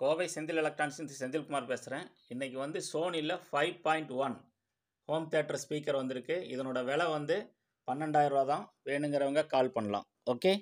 Kovai Senthil electronics Senthilkumar பேசுகிறேன் இன்றைக்கி வந்து சோனியில் five point one home theatre speaker வந்திருக்கு இதனோட விலை வந்து பன்னெண்டாயிரரூவா தான் வேணுங்கிறவங்க கால் பண்ணலாம் ஓகே